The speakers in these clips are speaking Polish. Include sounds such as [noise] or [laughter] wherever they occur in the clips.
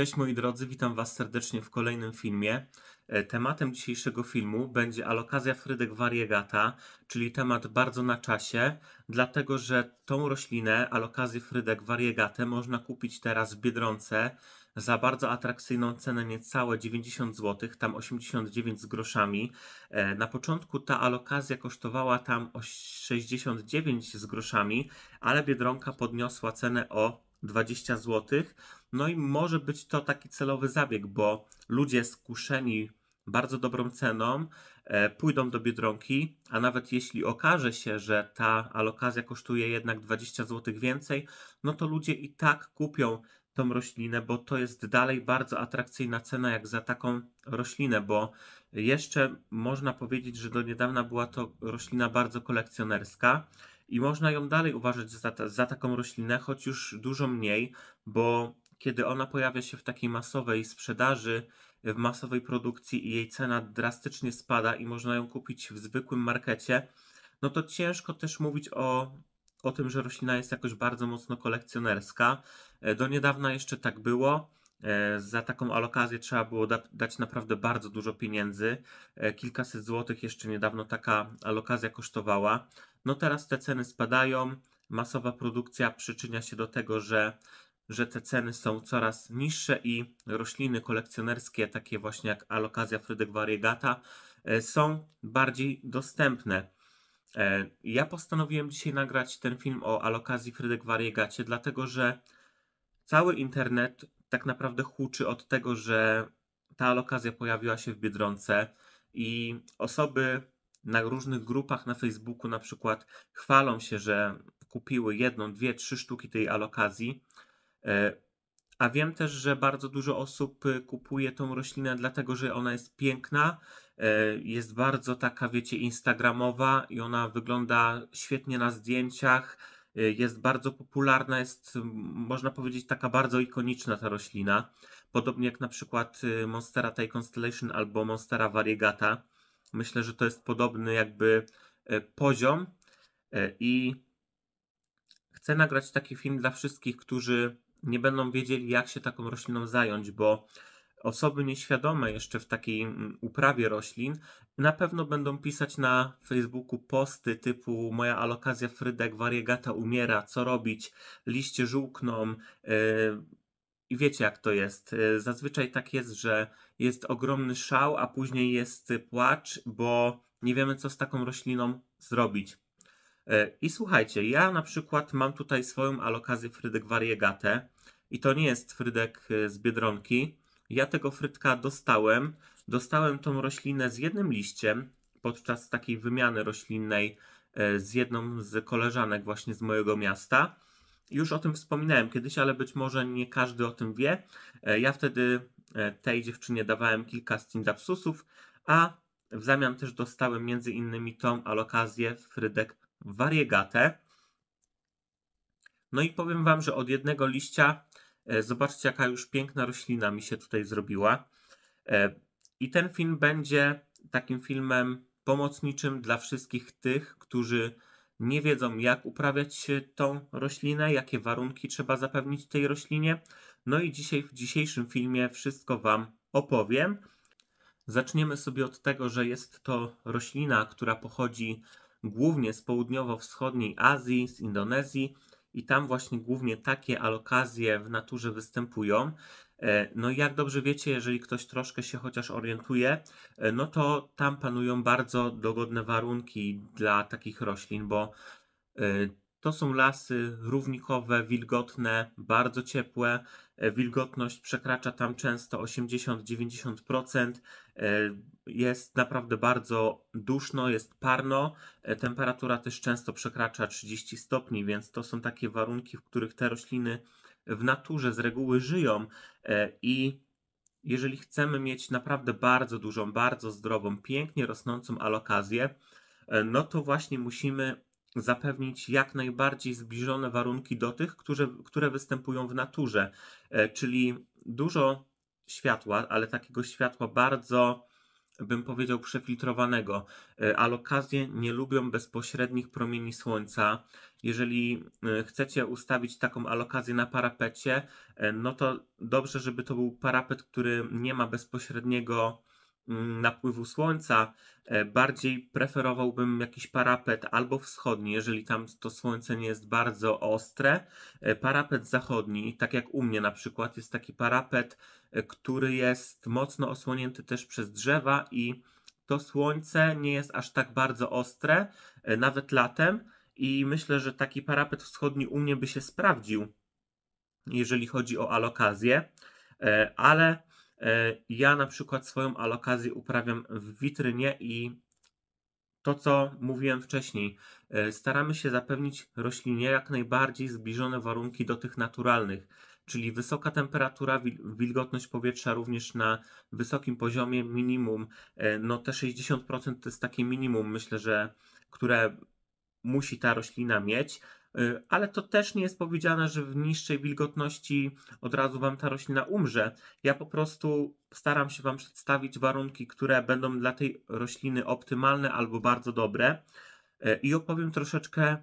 Cześć moi drodzy, witam Was serdecznie w kolejnym filmie. E, tematem dzisiejszego filmu będzie alokazja frydek variegata, czyli temat bardzo na czasie, dlatego że tą roślinę, alokazję frydek variegatę, można kupić teraz w Biedronce za bardzo atrakcyjną cenę niecałe 90 zł, tam 89 z groszami. E, na początku ta alokazja kosztowała tam 69 z groszami, ale Biedronka podniosła cenę o 20 złotych no i może być to taki celowy zabieg, bo ludzie skuszeni bardzo dobrą ceną e, pójdą do biedronki, a nawet jeśli okaże się, że ta alokazja kosztuje jednak 20 zł więcej, no to ludzie i tak kupią tą roślinę, bo to jest dalej bardzo atrakcyjna cena jak za taką roślinę, bo jeszcze można powiedzieć, że do niedawna była to roślina bardzo kolekcjonerska i można ją dalej uważać za, ta, za taką roślinę, choć już dużo mniej, bo kiedy ona pojawia się w takiej masowej sprzedaży, w masowej produkcji i jej cena drastycznie spada i można ją kupić w zwykłym markecie, no to ciężko też mówić o, o tym, że roślina jest jakoś bardzo mocno kolekcjonerska. E, do niedawna jeszcze tak było. E, za taką alokację trzeba było da dać naprawdę bardzo dużo pieniędzy. E, kilkaset złotych jeszcze niedawno taka alokacja kosztowała. No teraz te ceny spadają. Masowa produkcja przyczynia się do tego, że że te ceny są coraz niższe i rośliny kolekcjonerskie, takie właśnie jak alokazja Frydek variegata, e, są bardziej dostępne. E, ja postanowiłem dzisiaj nagrać ten film o alokazji Frydek variegacie, dlatego że cały internet tak naprawdę huczy od tego, że ta alokazja pojawiła się w Biedronce i osoby na różnych grupach na Facebooku na przykład chwalą się, że kupiły jedną, dwie, trzy sztuki tej alokazji. E, a wiem też, że bardzo dużo osób y, kupuje tą roślinę dlatego, że ona jest piękna, e, jest bardzo taka, wiecie, instagramowa i ona wygląda świetnie na zdjęciach, y, jest bardzo popularna, jest, można powiedzieć, taka bardzo ikoniczna ta roślina. Podobnie jak na przykład y, Monstera Thai Constellation albo Monstera Variegata. Myślę, że to jest podobny jakby e, poziom i chcę nagrać taki film dla wszystkich, którzy nie będą wiedzieli, jak się taką rośliną zająć, bo osoby nieświadome jeszcze w takiej mm, uprawie roślin na pewno będą pisać na Facebooku posty typu moja alokazja frydek, variegata umiera, co robić, liście żółkną. E, I wiecie jak to jest. E, zazwyczaj tak jest, że jest ogromny szał, a później jest płacz, bo nie wiemy co z taką rośliną zrobić. E, I słuchajcie, ja na przykład mam tutaj swoją alokację frydek variegatę i to nie jest frydek e, z Biedronki. Ja tego frydka dostałem. Dostałem tą roślinę z jednym liściem podczas takiej wymiany roślinnej e, z jedną z koleżanek właśnie z mojego miasta. Już o tym wspominałem kiedyś, ale być może nie każdy o tym wie. Ja wtedy tej dziewczynie dawałem kilka stindapsusów, a w zamian też dostałem między innymi tą alokazję frydek variegatę. No i powiem Wam, że od jednego liścia e, zobaczcie, jaka już piękna roślina mi się tutaj zrobiła. E, I ten film będzie takim filmem pomocniczym dla wszystkich tych, którzy nie wiedzą, jak uprawiać tą roślinę, jakie warunki trzeba zapewnić tej roślinie. No i dzisiaj w dzisiejszym filmie wszystko Wam opowiem. Zaczniemy sobie od tego, że jest to roślina, która pochodzi głównie z południowo-wschodniej Azji, z Indonezji i tam właśnie głównie takie alokazje w naturze występują. E, no i jak dobrze wiecie, jeżeli ktoś troszkę się chociaż orientuje, e, no to tam panują bardzo dogodne warunki dla takich roślin, bo e, to są lasy równikowe, wilgotne, bardzo ciepłe. E, wilgotność przekracza tam często 80-90%. E, jest naprawdę bardzo duszno, jest parno. E, temperatura też często przekracza 30 stopni, więc to są takie warunki, w których te rośliny w naturze z reguły żyją i jeżeli chcemy mieć naprawdę bardzo dużą, bardzo zdrową, pięknie rosnącą alokazję, no to właśnie musimy zapewnić jak najbardziej zbliżone warunki do tych, które, które występują w naturze, e, czyli dużo światła, ale takiego światła bardzo, bym powiedział, przefiltrowanego. E, Alokazje nie lubią bezpośrednich promieni słońca. Jeżeli e, chcecie ustawić taką alokazję na parapecie, no to dobrze, żeby to był parapet, który nie ma bezpośredniego Mm, napływu słońca, e, bardziej preferowałbym jakiś parapet albo wschodni, jeżeli tam to słońce nie jest bardzo ostre. E, parapet zachodni, tak jak u mnie na przykład, jest taki parapet, e, który jest mocno osłonięty też przez drzewa i to słońce nie jest aż tak bardzo ostre, nawet latem. I myślę, że taki parapet wschodni u mnie by się sprawdził, jeżeli chodzi o alokację, ale E, ja na przykład swoją alokację uprawiam w witrynie i to, co mówiłem wcześniej, e, staramy się zapewnić roślinie jak najbardziej zbliżone warunki do tych naturalnych, czyli wysoka temperatura, wilgotność powietrza również na wysokim poziomie, minimum. E, no te 60% to jest takie minimum, myślę, że które musi ta roślina mieć. Y, ale to też nie jest powiedziane, że w niższej wilgotności od razu Wam ta roślina umrze. Ja po prostu staram się Wam przedstawić warunki, które będą dla tej rośliny optymalne albo bardzo dobre y, i opowiem troszeczkę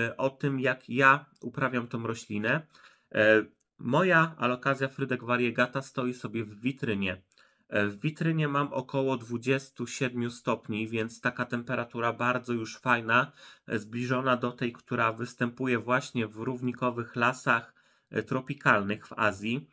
y, o tym, jak ja uprawiam tą roślinę. Moja alokazja Frydek variegata stoi sobie w witrynie. E, w witrynie mam około 27 stopni, więc taka temperatura bardzo już fajna, e, zbliżona do tej, która występuje właśnie w równikowych lasach e, tropikalnych w Azji.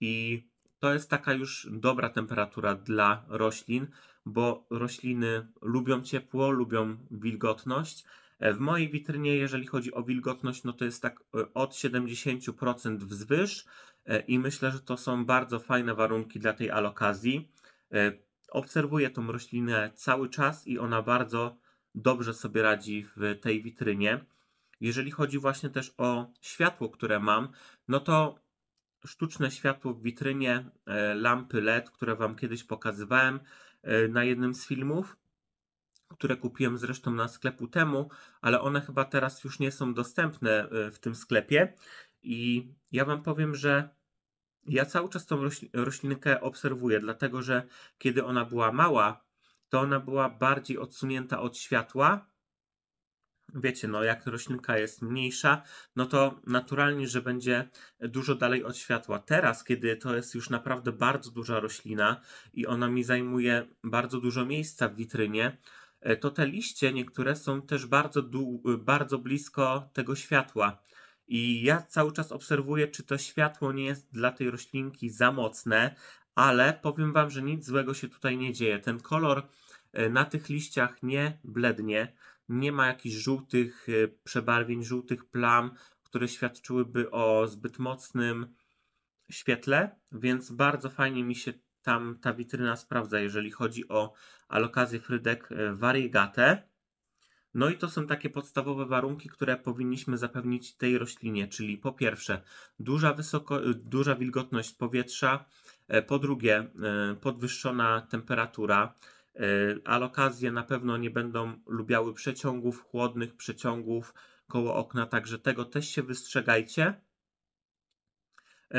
I to jest taka już dobra temperatura dla roślin, bo rośliny lubią ciepło, lubią wilgotność. W mojej witrynie, jeżeli chodzi o wilgotność, no to jest tak od 70% wzwyż E, i myślę, że to są bardzo fajne warunki dla tej alokazji. E, obserwuję tą roślinę cały czas i ona bardzo dobrze sobie radzi w tej witrynie. Jeżeli chodzi właśnie też o światło, które mam, no to sztuczne światło w witrynie, e, lampy LED, które Wam kiedyś pokazywałem na jednym z filmów, które kupiłem zresztą na sklepu temu, ale one chyba teraz już nie są dostępne w tym sklepie. I ja Wam powiem, że ja cały czas tą roślinkę obserwuję, dlatego że kiedy ona była mała, to ona była bardziej odsunięta od światła. Wiecie, no jak roślinka jest mniejsza, no to naturalnie, że będzie dużo dalej od światła. Teraz, kiedy to jest już naprawdę bardzo duża roślina i ona mi zajmuje bardzo dużo miejsca w witrynie, e, to te liście niektóre są też bardzo, bardzo blisko tego światła. I ja cały czas obserwuję, czy to światło nie jest dla tej roślinki za mocne, ale powiem Wam, że nic złego się tutaj nie dzieje. Ten kolor e, na tych liściach nie blednie, nie ma jakichś żółtych e, przebarwień, żółtych plam, które świadczyłyby o zbyt mocnym świetle, więc bardzo fajnie mi się tam ta witryna sprawdza, jeżeli chodzi o alokację frydek variegate. E, no i to są takie podstawowe warunki, które powinniśmy zapewnić tej roślinie, czyli po pierwsze duża, wysoko, duża wilgotność powietrza, e, po drugie e, podwyższona temperatura, e, alokazje na pewno nie będą lubiały przeciągów, chłodnych przeciągów koło okna, także tego też się wystrzegajcie.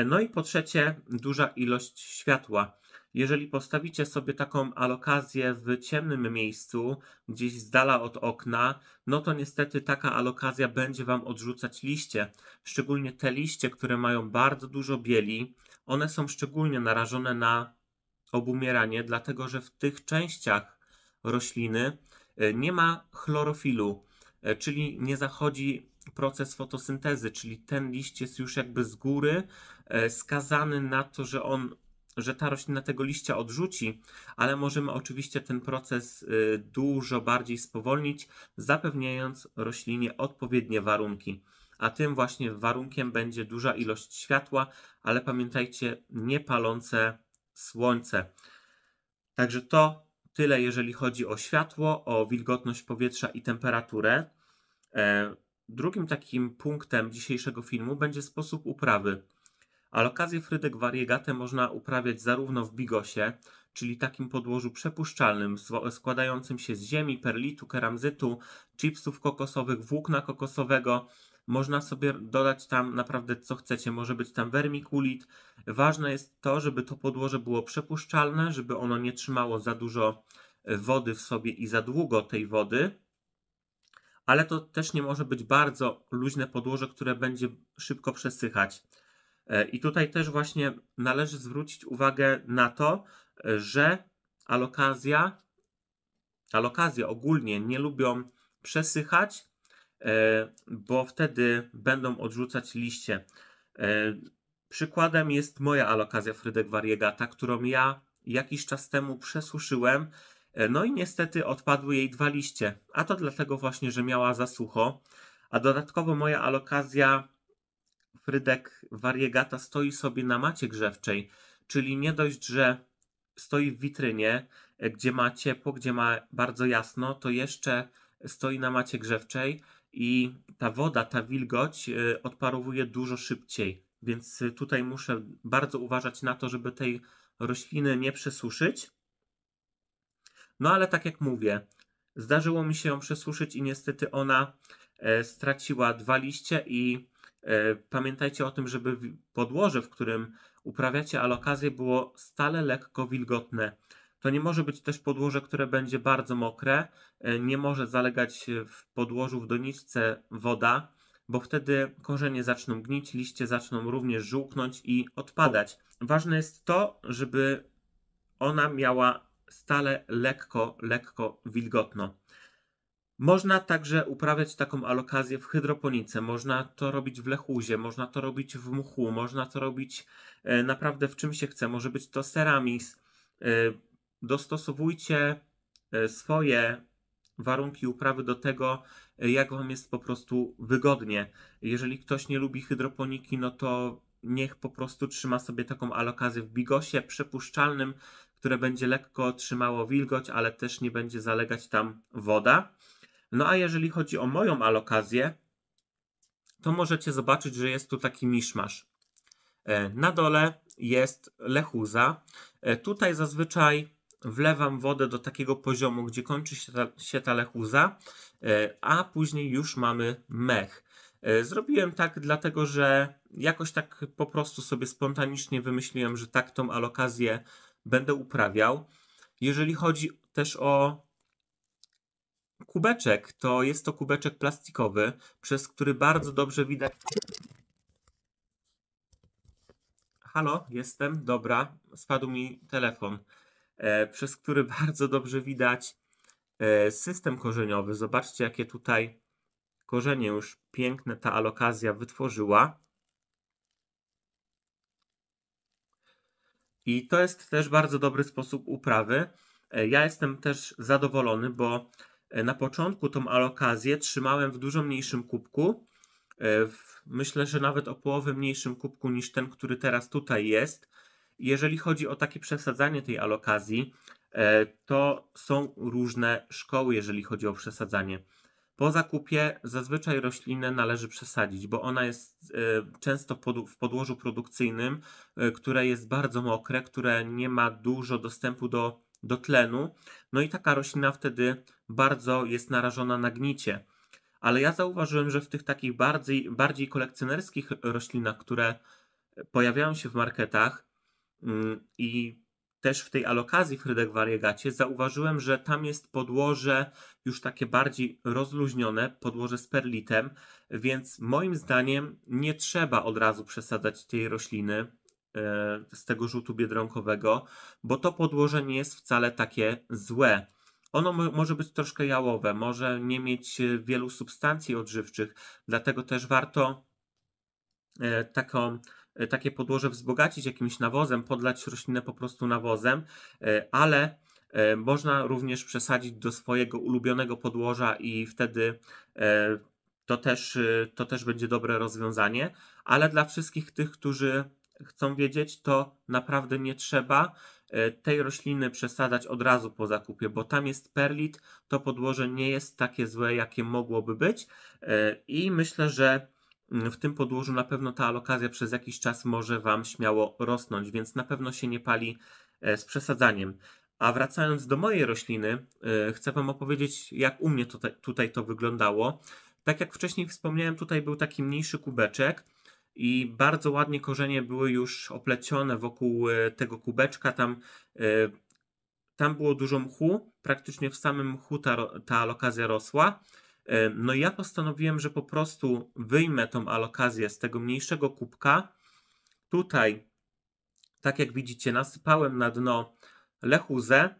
No i po trzecie duża ilość światła. Jeżeli postawicie sobie taką alokację w ciemnym miejscu, gdzieś z dala od okna, no to niestety taka alokacja będzie Wam odrzucać liście. Szczególnie te liście, które mają bardzo dużo bieli, one są szczególnie narażone na obumieranie, dlatego że w tych częściach rośliny e, nie ma chlorofilu, e, czyli nie zachodzi proces fotosyntezy, czyli ten liść jest już jakby z góry e, skazany na to, że on że ta roślina tego liścia odrzuci, ale możemy oczywiście ten proces y, dużo bardziej spowolnić, zapewniając roślinie odpowiednie warunki. A tym właśnie warunkiem będzie duża ilość światła, ale pamiętajcie, nie słońce. Także to tyle, jeżeli chodzi o światło, o wilgotność powietrza i temperaturę. E, drugim takim punktem dzisiejszego filmu będzie sposób uprawy. Alokazję frydek variegatę można uprawiać zarówno w bigosie, czyli takim podłożu przepuszczalnym składającym się z ziemi, perlitu, keramzytu, chipsów kokosowych, włókna kokosowego. Można sobie dodać tam naprawdę co chcecie, może być tam vermiculit. Ważne jest to, żeby to podłoże było przepuszczalne, żeby ono nie trzymało za dużo e, wody w sobie i za długo tej wody, ale to też nie może być bardzo luźne podłoże, które będzie szybko przesychać. E, I tutaj też właśnie należy zwrócić uwagę na to, e, że alokazja, alokazje ogólnie nie lubią przesychać, e, bo wtedy będą odrzucać liście. Przykładem jest moja alokazja Frydek ta którą ja jakiś czas temu przesuszyłem. No i niestety odpadły jej dwa liście, a to dlatego właśnie, że miała za sucho. A dodatkowo moja alokazja Frydek Variegata stoi sobie na macie grzewczej, czyli nie dość, że stoi w witrynie, e, gdzie ma ciepło, gdzie ma bardzo jasno, to jeszcze stoi na macie grzewczej i ta woda, ta wilgoć e, odparowuje dużo szybciej. Więc e, tutaj muszę bardzo uważać na to, żeby tej rośliny nie przesuszyć. No ale tak jak mówię, zdarzyło mi się ją przesuszyć i niestety ona straciła dwa liście i E, pamiętajcie o tym, żeby podłoże, w którym uprawiacie alokację, było stale lekko wilgotne. To nie może być też podłoże, które będzie bardzo mokre, e, nie może zalegać w podłożu w doniczce woda, bo wtedy korzenie zaczną gnić, liście zaczną również żółknąć i odpadać. Ważne jest to, żeby ona miała stale lekko, lekko wilgotno. Można także uprawiać taką alokację w hydroponice, można to robić w lechuzie, można to robić w muchu, można to robić e, naprawdę w czym się chce. Może być to ceramis. E, dostosowujcie e, swoje warunki uprawy do tego, jak Wam jest po prostu wygodnie. Jeżeli ktoś nie lubi hydroponiki, no to niech po prostu trzyma sobie taką alokację w bigosie przepuszczalnym, które będzie lekko trzymało wilgoć, ale też nie będzie zalegać tam woda. No a jeżeli chodzi o moją alokację, to możecie zobaczyć, że jest tu taki miszmasz. E, na dole jest lechuza. E, tutaj zazwyczaj wlewam wodę do takiego poziomu, gdzie kończy się ta, się ta lechuza, e, a później już mamy mech. Zrobiłem tak dlatego, że jakoś tak po prostu sobie spontanicznie wymyśliłem, że tak tą alokację będę uprawiał. Jeżeli chodzi też o kubeczek. To jest to kubeczek plastikowy, przez który bardzo dobrze widać. Halo, jestem, dobra, spadł mi telefon, e, przez który [laughs] bardzo dobrze widać e, system korzeniowy. Zobaczcie, jakie tutaj korzenie już piękne ta alokazja wytworzyła. I to jest też bardzo dobry sposób uprawy. E, ja jestem też zadowolony, bo E, na początku tą alokację trzymałem w dużo mniejszym kubku. E, myślę, że nawet o połowę mniejszym kubku niż ten, który teraz tutaj jest. Jeżeli chodzi o takie przesadzanie tej alokazji, e, to są różne szkoły, jeżeli chodzi o przesadzanie. Po zakupie zazwyczaj roślinę należy przesadzić, bo ona jest często w podłożu produkcyjnym, które jest bardzo mokre, które nie ma dużo dostępu do do tlenu. No i taka roślina wtedy bardzo jest narażona na gnicie. Ale ja zauważyłem, że w tych takich bardziej, bardziej kolekcjonerskich roślinach, które pojawiają się w marketach mm, i też w tej alokazji Frydek Variegacie zauważyłem, że tam jest podłoże już takie bardziej rozluźnione, podłoże z perlitem, więc moim zdaniem nie trzeba od razu przesadzać tej rośliny. E, z tego rzutu biedronkowego, bo to podłoże nie jest wcale takie złe. Ono może być troszkę jałowe, może nie mieć e, wielu substancji odżywczych, dlatego też warto e, taką, takie podłoże wzbogacić jakimś nawozem, podlać roślinę po prostu nawozem, ale można również przesadzić do swojego ulubionego podłoża i wtedy to też, to też będzie dobre rozwiązanie, ale dla wszystkich tych, którzy chcą wiedzieć, to naprawdę nie trzeba e, tej rośliny przesadzać od razu po zakupie, bo tam jest perlit, to podłoże nie jest takie złe, jakie mogłoby być e, i myślę, że mm, w tym podłożu na pewno ta alokacja przez jakiś czas może Wam śmiało rosnąć, więc na pewno się nie pali e, z przesadzaniem. A wracając do mojej rośliny, chcę Wam opowiedzieć, jak u mnie tutaj, tutaj to wyglądało. Tak jak wcześniej wspomniałem, tutaj był taki mniejszy kubeczek, i bardzo ładnie korzenie były już oplecione wokół e, tego kubeczka. Tam, e, tam było dużo mchu, praktycznie w samym mchu ta, ta alokazja rosła. E, no i ja postanowiłem, że po prostu wyjmę tą alokazję z tego mniejszego kubka. Tutaj, tak jak widzicie, nasypałem na dno lechuzę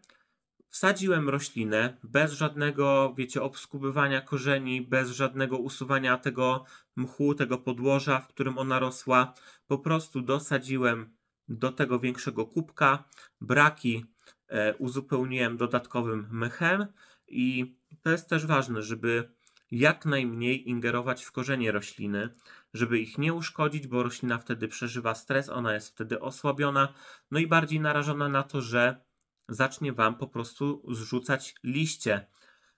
wsadziłem roślinę bez żadnego, wiecie, obskubywania korzeni, bez żadnego usuwania tego mchu, tego podłoża, w którym ona rosła. Po prostu dosadziłem do tego większego kubka. Braki e, uzupełniłem dodatkowym mchem i to jest też ważne, żeby jak najmniej ingerować w korzenie rośliny, żeby ich nie uszkodzić, bo roślina wtedy przeżywa stres, ona jest wtedy osłabiona, no i bardziej narażona na to, że zacznie Wam po prostu zrzucać liście.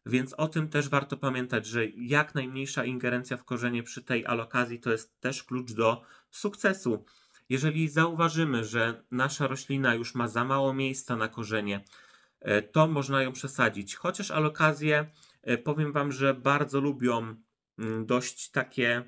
Więc o tym też warto pamiętać, że jak najmniejsza ingerencja w korzenie przy tej alokacji to jest też klucz do sukcesu. Jeżeli zauważymy, że nasza roślina już ma za mało miejsca na korzenie, e, to można ją przesadzić. Chociaż alokazje, e, powiem Wam, że bardzo lubią mm, dość takie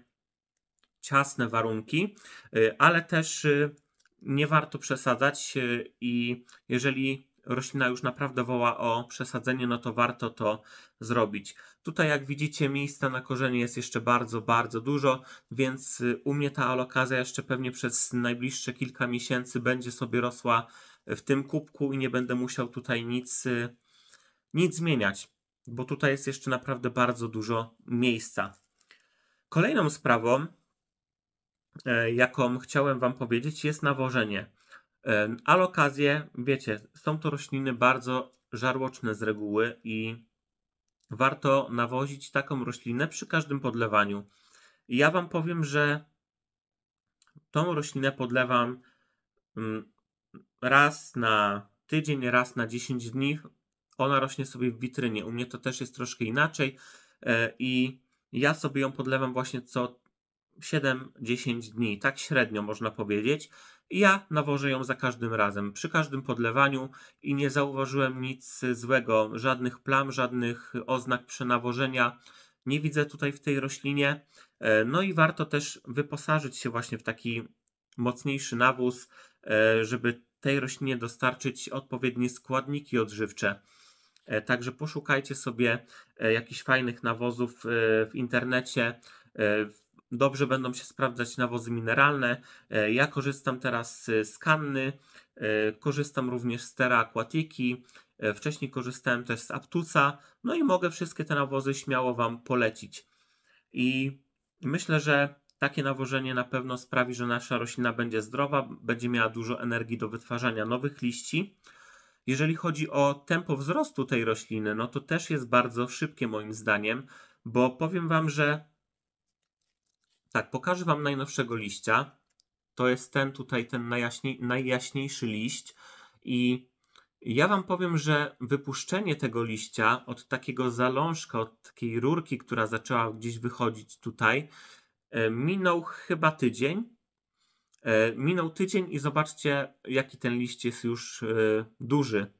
ciasne warunki, e, ale też y, nie warto przesadzać y, i jeżeli roślina już naprawdę woła o przesadzenie, no to warto to zrobić. Tutaj jak widzicie miejsca na korzenie jest jeszcze bardzo, bardzo dużo, więc y, u mnie ta alokazja jeszcze pewnie przez najbliższe kilka miesięcy będzie sobie rosła y, w tym kubku i nie będę musiał tutaj nic, y, nic zmieniać, bo tutaj jest jeszcze naprawdę bardzo dużo miejsca. Kolejną sprawą, e, jaką chciałem Wam powiedzieć, jest nawożenie. Alokazje, wiecie, są to rośliny bardzo żarłoczne z reguły i warto nawozić taką roślinę przy każdym podlewaniu. Ja Wam powiem, że tą roślinę podlewam mm, raz na tydzień, raz na 10 dni. Ona rośnie sobie w witrynie. U mnie to też jest troszkę inaczej e, i ja sobie ją podlewam właśnie co 7-10 dni, tak średnio można powiedzieć. Ja nawożę ją za każdym razem, przy każdym podlewaniu i nie zauważyłem nic złego, żadnych plam, żadnych oznak przenawożenia nie widzę tutaj w tej roślinie. E, no i warto też wyposażyć się właśnie w taki mocniejszy nawóz, e, żeby tej roślinie dostarczyć odpowiednie składniki odżywcze. E, także poszukajcie sobie jakichś fajnych nawozów w internecie. Dobrze będą się sprawdzać nawozy mineralne. E, ja korzystam teraz z Kanny, e, korzystam również z Terra Aquatiki, e, wcześniej korzystałem też z Aptusa, no i mogę wszystkie te nawozy śmiało Wam polecić. I myślę, że takie nawożenie na pewno sprawi, że nasza roślina będzie zdrowa, będzie miała dużo energii do wytwarzania nowych liści. Jeżeli chodzi o tempo wzrostu tej rośliny, no to też jest bardzo szybkie moim zdaniem, bo powiem Wam, że tak, pokażę Wam najnowszego liścia. To jest ten tutaj, ten najjaśniej, najjaśniejszy liść. I ja Wam powiem, że wypuszczenie tego liścia od takiego zalążka, od takiej rurki, która zaczęła gdzieś wychodzić tutaj, e, minął chyba tydzień. E, minął tydzień i zobaczcie, jaki ten liść jest już e, duży.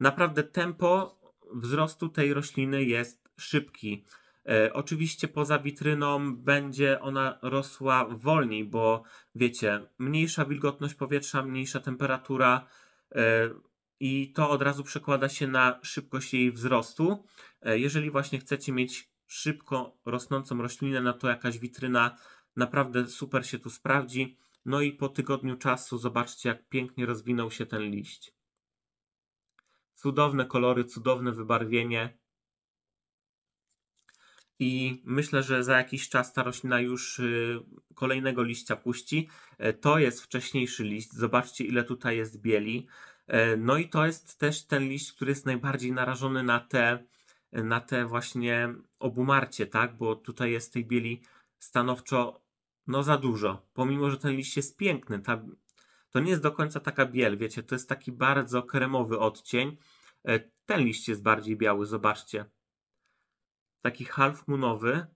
Naprawdę tempo wzrostu tej rośliny jest szybki. E, oczywiście poza witryną będzie ona rosła wolniej, bo wiecie, mniejsza wilgotność powietrza, mniejsza temperatura e, i to od razu przekłada się na szybkość jej wzrostu. E, jeżeli właśnie chcecie mieć szybko rosnącą roślinę, no to jakaś witryna naprawdę super się tu sprawdzi. No i po tygodniu czasu zobaczcie, jak pięknie rozwinął się ten liść. Cudowne kolory, cudowne wybarwienie i myślę, że za jakiś czas ta roślina już y, kolejnego liścia puści. E, to jest wcześniejszy liść, zobaczcie ile tutaj jest bieli. E, no i to jest też ten liść, który jest najbardziej narażony na te, na te właśnie obumarcie, tak? Bo tutaj jest tej bieli stanowczo no za dużo. Pomimo, że ten liść jest piękny, ta, to nie jest do końca taka biel, wiecie, to jest taki bardzo kremowy odcień. E, ten liść jest bardziej biały, zobaczcie taki half moonowy,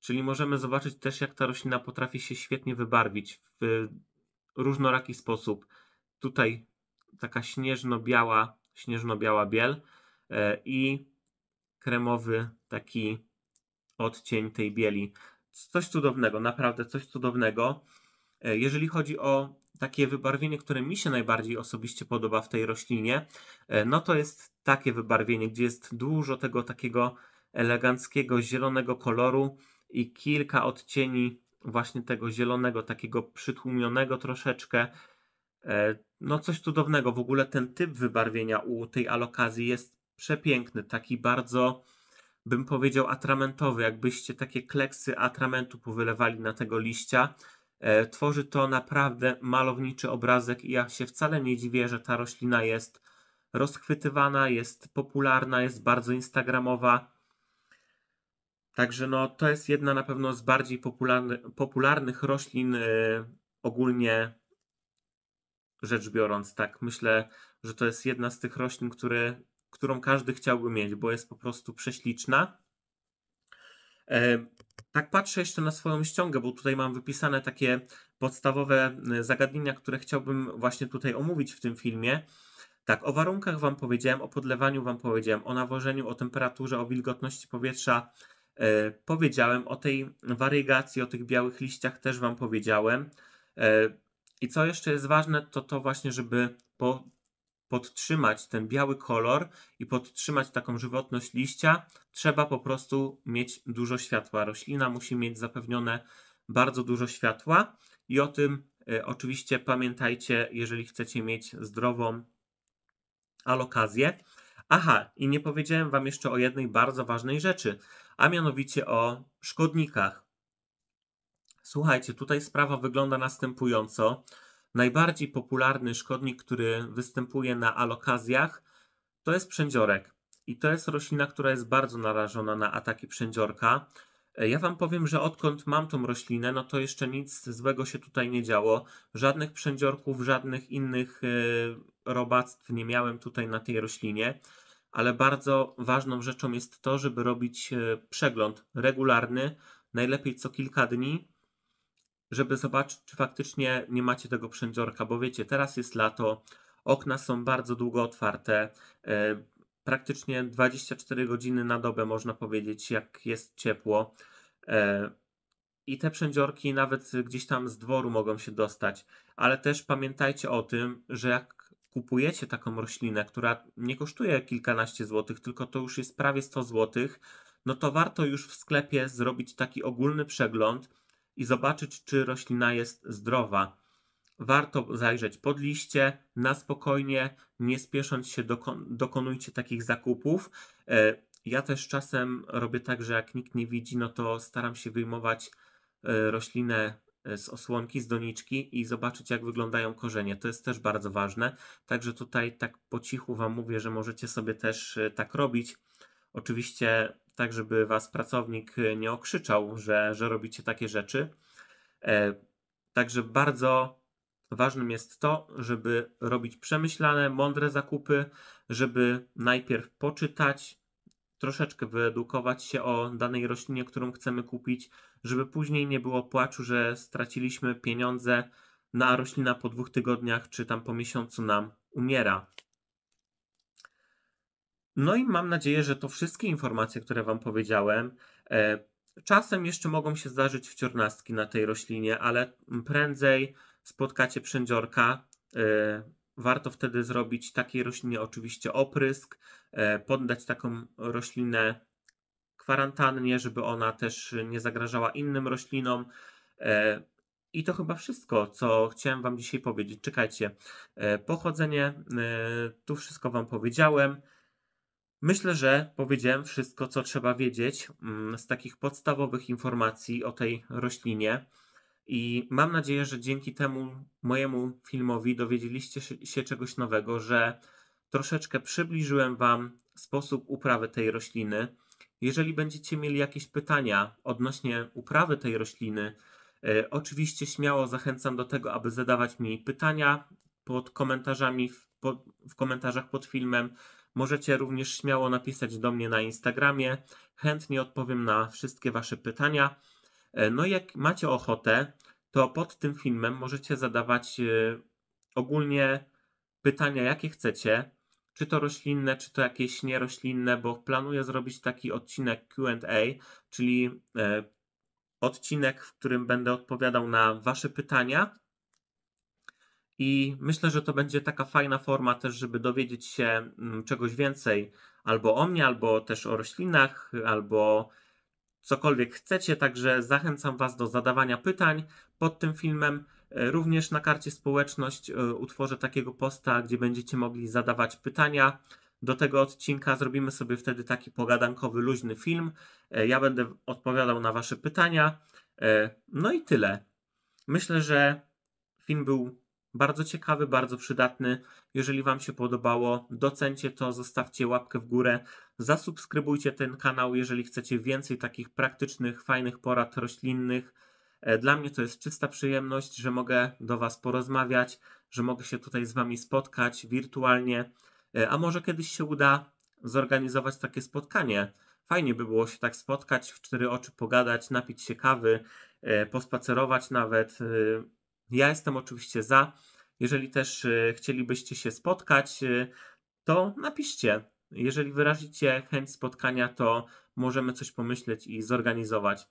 czyli możemy zobaczyć też jak ta roślina potrafi się świetnie wybarwić w różnoraki sposób. Tutaj taka śnieżno-biała, śnieżno-biała biel e, i kremowy taki odcień tej bieli. Coś cudownego, naprawdę coś cudownego. E, jeżeli chodzi o takie wybarwienie, które mi się najbardziej osobiście podoba w tej roślinie, e, no to jest takie wybarwienie, gdzie jest dużo tego takiego eleganckiego zielonego koloru i kilka odcieni właśnie tego zielonego, takiego przytłumionego troszeczkę. E, no coś cudownego. W ogóle ten typ wybarwienia u tej alokazji jest przepiękny, taki bardzo bym powiedział atramentowy, jakbyście takie kleksy atramentu powylewali na tego liścia E, tworzy to naprawdę malowniczy obrazek i ja się wcale nie dziwię, że ta roślina jest rozchwytywana, jest popularna, jest bardzo instagramowa. Także no, to jest jedna na pewno z bardziej popularny, popularnych roślin yy, ogólnie rzecz biorąc. Tak, myślę, że to jest jedna z tych roślin, którą każdy chciałby mieć, bo jest po prostu prześliczna. E, tak patrzę jeszcze na swoją ściągę, bo tutaj mam wypisane takie podstawowe e, zagadnienia, które chciałbym właśnie tutaj omówić w tym filmie. Tak, o warunkach Wam powiedziałem, o podlewaniu Wam powiedziałem, o nawożeniu, o temperaturze, o wilgotności powietrza e, powiedziałem, o tej warygacji, o tych białych liściach też Wam powiedziałem. I co jeszcze jest ważne, to to właśnie, żeby po podtrzymać ten biały kolor i podtrzymać taką żywotność liścia, trzeba po prostu mieć dużo światła. Roślina musi mieć zapewnione bardzo dużo światła i o tym y, oczywiście pamiętajcie, jeżeli chcecie mieć zdrową alokazję. Aha, i nie powiedziałem Wam jeszcze o jednej bardzo ważnej rzeczy, a mianowicie o szkodnikach. Słuchajcie, tutaj sprawa wygląda następująco najbardziej popularny szkodnik, który występuje na alokazjach, to jest przędziorek. I to jest roślina, która jest bardzo narażona na ataki przędziorka. Ja Wam powiem, że odkąd mam tą roślinę, no to jeszcze nic złego się tutaj nie działo. Żadnych przędziorków, żadnych innych e, robactw nie miałem tutaj na tej roślinie. Ale bardzo ważną rzeczą jest to, żeby robić e, przegląd regularny, najlepiej co kilka dni, żeby zobaczyć, czy faktycznie nie macie tego przędziorka, bo wiecie, teraz jest lato, okna są bardzo długo otwarte, e, praktycznie 24 godziny na dobę można powiedzieć, jak jest ciepło. E, I te przędziorki nawet gdzieś tam z dworu mogą się dostać, ale też pamiętajcie o tym, że jak kupujecie taką roślinę, która nie kosztuje kilkanaście złotych, tylko to już jest prawie 100 złotych, no to warto już w sklepie zrobić taki ogólny przegląd, i zobaczyć, czy roślina jest zdrowa. Warto zajrzeć pod liście, na spokojnie, nie spiesząc się, dokonujcie takich zakupów. E, ja też czasem robię tak, że jak nikt nie widzi, no to staram się wyjmować e, roślinę e, z osłonki, z doniczki i zobaczyć, jak wyglądają korzenie. To jest też bardzo ważne. Także tutaj tak po cichu Wam mówię, że możecie sobie też tak robić. Oczywiście tak, żeby was pracownik e, nie okrzyczał, że, że robicie takie rzeczy. E, także bardzo ważnym jest to, żeby robić przemyślane, mądre zakupy, żeby najpierw poczytać, troszeczkę wyedukować się o danej roślinie, którą chcemy kupić, żeby później nie było płaczu, że straciliśmy pieniądze, na roślina po dwóch tygodniach czy tam po miesiącu nam umiera. No i mam nadzieję, że to wszystkie informacje, które Wam powiedziałem, e, czasem jeszcze mogą się zdarzyć wciornastki na tej roślinie, ale prędzej spotkacie przędziorka. E, warto wtedy zrobić takiej roślinie oczywiście oprysk, e, poddać taką roślinę kwarantannie, żeby ona też nie zagrażała innym roślinom. I to chyba wszystko, co chciałem Wam dzisiaj powiedzieć. Czekajcie, pochodzenie, tu wszystko Wam powiedziałem. Myślę, że powiedziałem wszystko, co trzeba wiedzieć mm, z takich podstawowych informacji o tej roślinie. I mam nadzieję, że dzięki temu mojemu filmowi dowiedzieliście się czegoś nowego, że troszeczkę przybliżyłem Wam sposób uprawy tej rośliny. Jeżeli będziecie mieli jakieś pytania odnośnie uprawy tej rośliny, e, oczywiście śmiało zachęcam do tego, aby zadawać mi pytania pod komentarzami w, w komentarzach pod filmem Możecie również śmiało napisać do mnie na Instagramie. Chętnie odpowiem na wszystkie Wasze pytania. E, no i jak macie ochotę, to pod tym filmem możecie zadawać e, ogólnie pytania, jakie chcecie. Czy to roślinne, czy to jakieś nieroślinne, bo planuję zrobić taki odcinek QA, czyli e, odcinek, w którym będę odpowiadał na Wasze pytania i myślę, że to będzie taka fajna forma też, żeby dowiedzieć się mm, czegoś więcej albo o mnie, albo też o roślinach, albo cokolwiek chcecie. Także zachęcam Was do zadawania pytań pod tym filmem. E, również na karcie społeczność e, utworzę takiego posta, gdzie będziecie mogli zadawać pytania do tego odcinka. Zrobimy sobie wtedy taki pogadankowy, luźny film. E, ja będę odpowiadał na Wasze pytania. No i tyle. Myślę, że film był bardzo ciekawy, bardzo przydatny. Jeżeli Wam się podobało, docencie to, zostawcie łapkę w górę, zasubskrybujcie ten kanał, jeżeli chcecie więcej takich praktycznych, fajnych porad roślinnych. E, dla mnie to jest czysta przyjemność, że mogę do Was porozmawiać, że mogę się tutaj z Wami spotkać wirtualnie, e, a może kiedyś się uda zorganizować takie spotkanie. Fajnie by było się tak spotkać, w cztery oczy pogadać, napić się kawy, e, pospacerować nawet. Ja jestem oczywiście za. Jeżeli też y, chcielibyście się spotkać, y, to napiszcie. Jeżeli wyrazicie chęć spotkania, to możemy coś pomyśleć i zorganizować.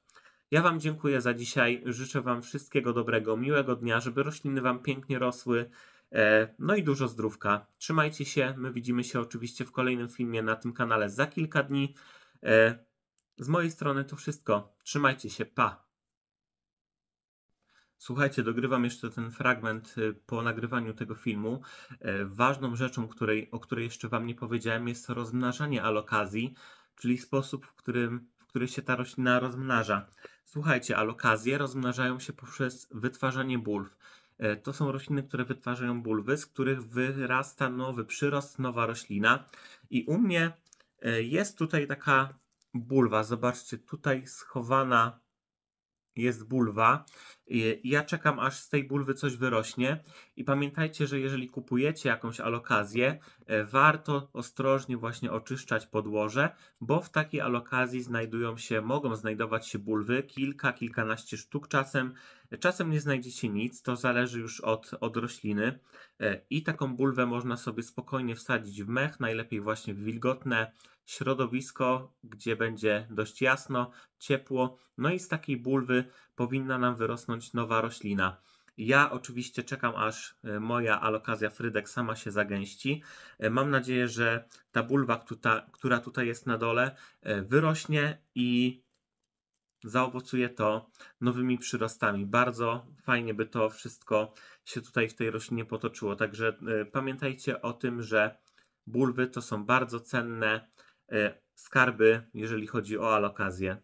Ja Wam dziękuję za dzisiaj. Życzę Wam wszystkiego dobrego, miłego dnia, żeby rośliny Wam pięknie rosły. E, no i dużo zdrówka. Trzymajcie się. My widzimy się oczywiście w kolejnym filmie na tym kanale za kilka dni. E, z mojej strony to wszystko. Trzymajcie się. Pa! Słuchajcie, dogrywam jeszcze ten fragment y, po nagrywaniu tego filmu. E, ważną rzeczą, której, o której jeszcze Wam nie powiedziałem, jest rozmnażanie alokazji, czyli sposób, w którym w który się ta roślina rozmnaża. Słuchajcie, alokazje rozmnażają się poprzez wytwarzanie bulw. E, to są rośliny, które wytwarzają bulwy, z których wyrasta nowy przyrost, nowa roślina. I u mnie e, jest tutaj taka bulwa. Zobaczcie, tutaj schowana jest bulwa. Ja czekam, aż z tej bulwy coś wyrośnie. I pamiętajcie, że jeżeli kupujecie jakąś alokazję, e, warto ostrożnie właśnie oczyszczać podłoże, bo w takiej alokazji znajdują się, mogą znajdować się bulwy, kilka, kilkanaście sztuk czasem. Czasem nie znajdziecie nic, to zależy już od, od rośliny. E, I taką bulwę można sobie spokojnie wsadzić w mech, najlepiej właśnie w wilgotne, środowisko, gdzie będzie dość jasno, ciepło, no i z takiej bulwy powinna nam wyrosnąć nowa roślina. Ja oczywiście czekam, aż e, moja alokazja frydek sama się zagęści. E, mam nadzieję, że ta bulwa, która tutaj jest na dole, e, wyrośnie i zaowocuje to nowymi przyrostami. Bardzo fajnie by to wszystko się tutaj w tej roślinie potoczyło. Także pamiętajcie o tym, że bulwy to są bardzo cenne E, skarby, jeżeli chodzi o alokację.